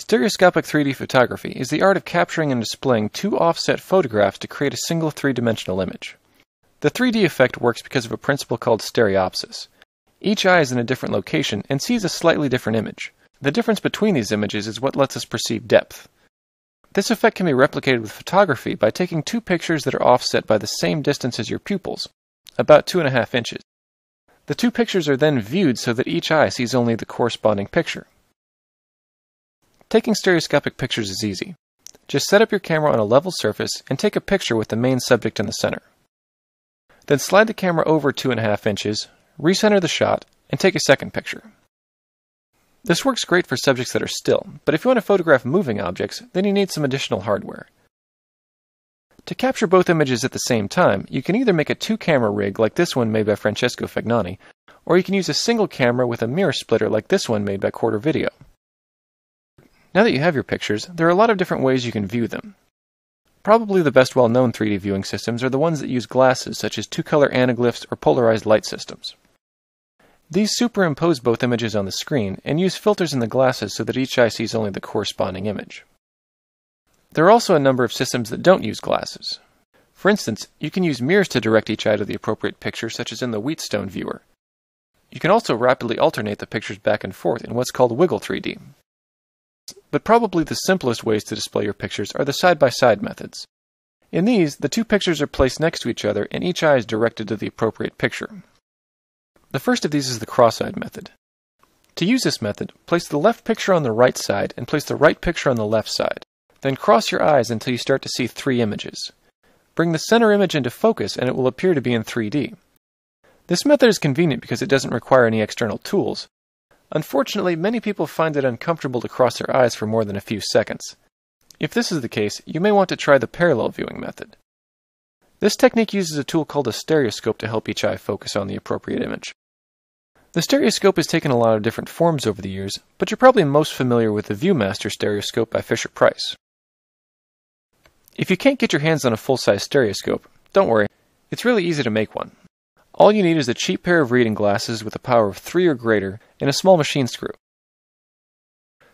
Stereoscopic 3D photography is the art of capturing and displaying two offset photographs to create a single three dimensional image. The 3D effect works because of a principle called stereopsis. Each eye is in a different location and sees a slightly different image. The difference between these images is what lets us perceive depth. This effect can be replicated with photography by taking two pictures that are offset by the same distance as your pupils, about two and a half inches. The two pictures are then viewed so that each eye sees only the corresponding picture. Taking stereoscopic pictures is easy. Just set up your camera on a level surface and take a picture with the main subject in the center. Then slide the camera over 2.5 inches, recenter the shot, and take a second picture. This works great for subjects that are still, but if you want to photograph moving objects, then you need some additional hardware. To capture both images at the same time, you can either make a two-camera rig like this one made by Francesco Fagnani, or you can use a single camera with a mirror splitter like this one made by Quarter Video. Now that you have your pictures, there are a lot of different ways you can view them. Probably the best well-known 3D viewing systems are the ones that use glasses such as two-color anaglyphs or polarized light systems. These superimpose both images on the screen and use filters in the glasses so that each eye sees only the corresponding image. There are also a number of systems that don't use glasses. For instance, you can use mirrors to direct each eye to the appropriate picture, such as in the Wheatstone viewer. You can also rapidly alternate the pictures back and forth in what's called Wiggle 3D but probably the simplest ways to display your pictures are the side-by-side methods. In these, the two pictures are placed next to each other and each eye is directed to the appropriate picture. The first of these is the cross-eyed method. To use this method, place the left picture on the right side and place the right picture on the left side. Then cross your eyes until you start to see three images. Bring the center image into focus and it will appear to be in 3D. This method is convenient because it doesn't require any external tools, Unfortunately, many people find it uncomfortable to cross their eyes for more than a few seconds. If this is the case, you may want to try the parallel viewing method. This technique uses a tool called a stereoscope to help each eye focus on the appropriate image. The stereoscope has taken a lot of different forms over the years, but you're probably most familiar with the ViewMaster stereoscope by Fisher-Price. If you can't get your hands on a full-size stereoscope, don't worry, it's really easy to make one. All you need is a cheap pair of reading glasses with a power of 3 or greater and a small machine screw.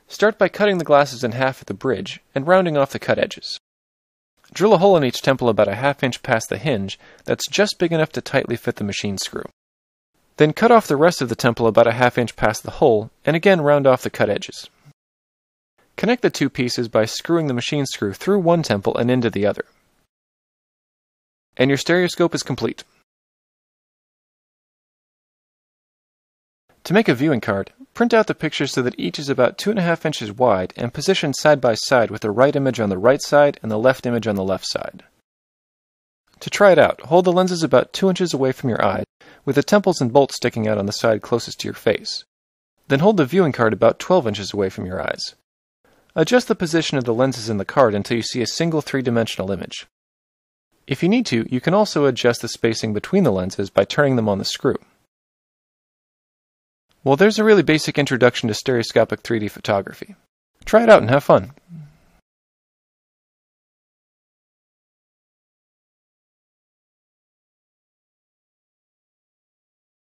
Start by cutting the glasses in half at the bridge and rounding off the cut edges. Drill a hole in each temple about a half inch past the hinge that's just big enough to tightly fit the machine screw. Then cut off the rest of the temple about a half inch past the hole and again round off the cut edges. Connect the two pieces by screwing the machine screw through one temple and into the other. And your stereoscope is complete. To make a viewing card, print out the picture so that each is about 2.5 inches wide and positioned side by side with the right image on the right side and the left image on the left side. To try it out, hold the lenses about 2 inches away from your eye, with the temples and bolts sticking out on the side closest to your face. Then hold the viewing card about 12 inches away from your eyes. Adjust the position of the lenses in the card until you see a single three-dimensional image. If you need to, you can also adjust the spacing between the lenses by turning them on the screw. Well, there's a really basic introduction to stereoscopic 3D photography. Try it out and have fun.